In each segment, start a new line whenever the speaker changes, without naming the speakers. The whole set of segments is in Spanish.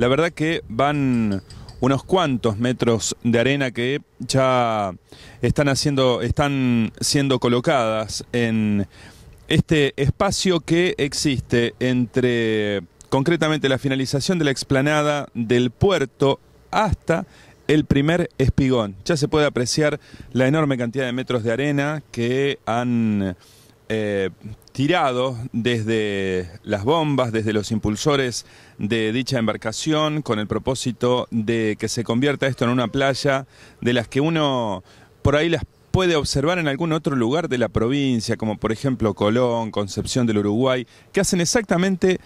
La verdad que van unos cuantos metros de arena que ya están haciendo, están siendo colocadas en este espacio que existe entre concretamente la finalización de la explanada del puerto hasta el primer espigón. Ya se puede apreciar la enorme cantidad de metros de arena que han eh, tirado desde las bombas, desde los impulsores de dicha embarcación, con el propósito de que se convierta esto en una playa de las que uno por ahí las puede observar en algún otro lugar de la provincia, como por ejemplo Colón, Concepción del Uruguay, que hacen exactamente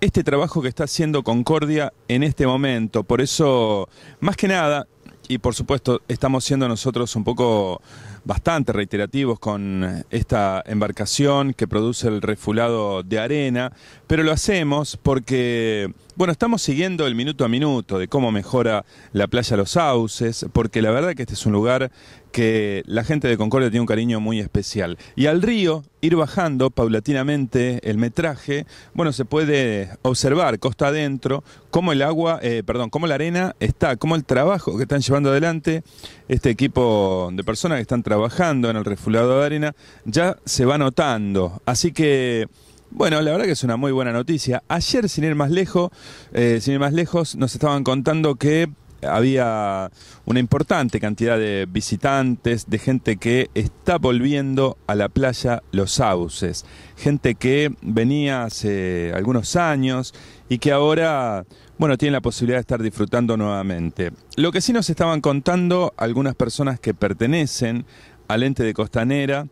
este trabajo que está haciendo Concordia en este momento. Por eso, más que nada, y por supuesto, estamos siendo nosotros un poco bastante reiterativos con esta embarcación que produce el refulado de arena, pero lo hacemos porque, bueno, estamos siguiendo el minuto a minuto de cómo mejora la playa Los Sauces, porque la verdad que este es un lugar que la gente de Concordia tiene un cariño muy especial. Y al río ir bajando paulatinamente el metraje, bueno, se puede observar costa adentro cómo el agua, eh, perdón, cómo la arena está, cómo el trabajo que están llevando adelante este equipo de personas que están trabajando en el refulado de arena ya se va notando. Así que bueno, la verdad que es una muy buena noticia. Ayer, sin ir más lejos, eh, sin ir más lejos, nos estaban contando que había una importante cantidad de visitantes, de gente que está volviendo a la playa Los Sauces, gente que venía hace algunos años y que ahora, bueno, tiene la posibilidad de estar disfrutando nuevamente. Lo que sí nos estaban contando algunas personas que pertenecen al ente de Costanera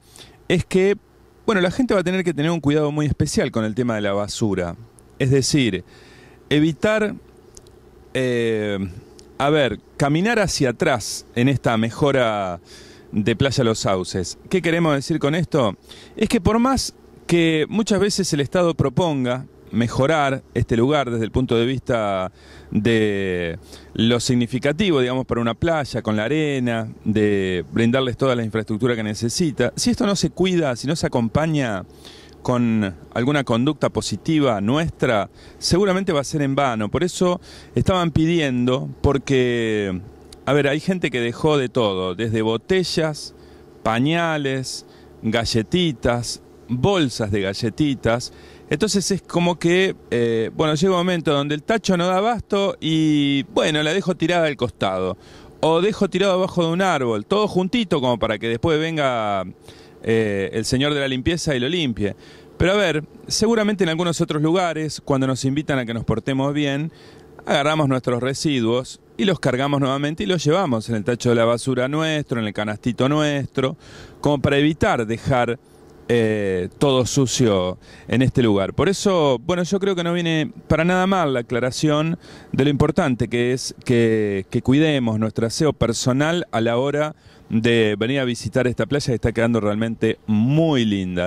es que, bueno, la gente va a tener que tener un cuidado muy especial con el tema de la basura. Es decir, evitar... Eh, a ver, caminar hacia atrás en esta mejora de Playa Los Sauces. ¿Qué queremos decir con esto? Es que por más que muchas veces el Estado proponga mejorar este lugar desde el punto de vista de lo significativo, digamos, para una playa, con la arena, de brindarles toda la infraestructura que necesita, si esto no se cuida, si no se acompaña con alguna conducta positiva nuestra, seguramente va a ser en vano. Por eso estaban pidiendo, porque, a ver, hay gente que dejó de todo, desde botellas, pañales, galletitas, bolsas de galletitas. Entonces es como que, eh, bueno, llega un momento donde el tacho no da abasto y, bueno, la dejo tirada al costado. O dejo tirado abajo de un árbol, todo juntito como para que después venga eh, el señor de la limpieza y lo limpie. Pero a ver, seguramente en algunos otros lugares, cuando nos invitan a que nos portemos bien, agarramos nuestros residuos y los cargamos nuevamente y los llevamos en el tacho de la basura nuestro, en el canastito nuestro, como para evitar dejar eh, todo sucio en este lugar. Por eso, bueno, yo creo que no viene para nada mal la aclaración de lo importante que es que cuidemos nuestro aseo personal a la hora de venir a visitar esta playa que está quedando realmente muy linda.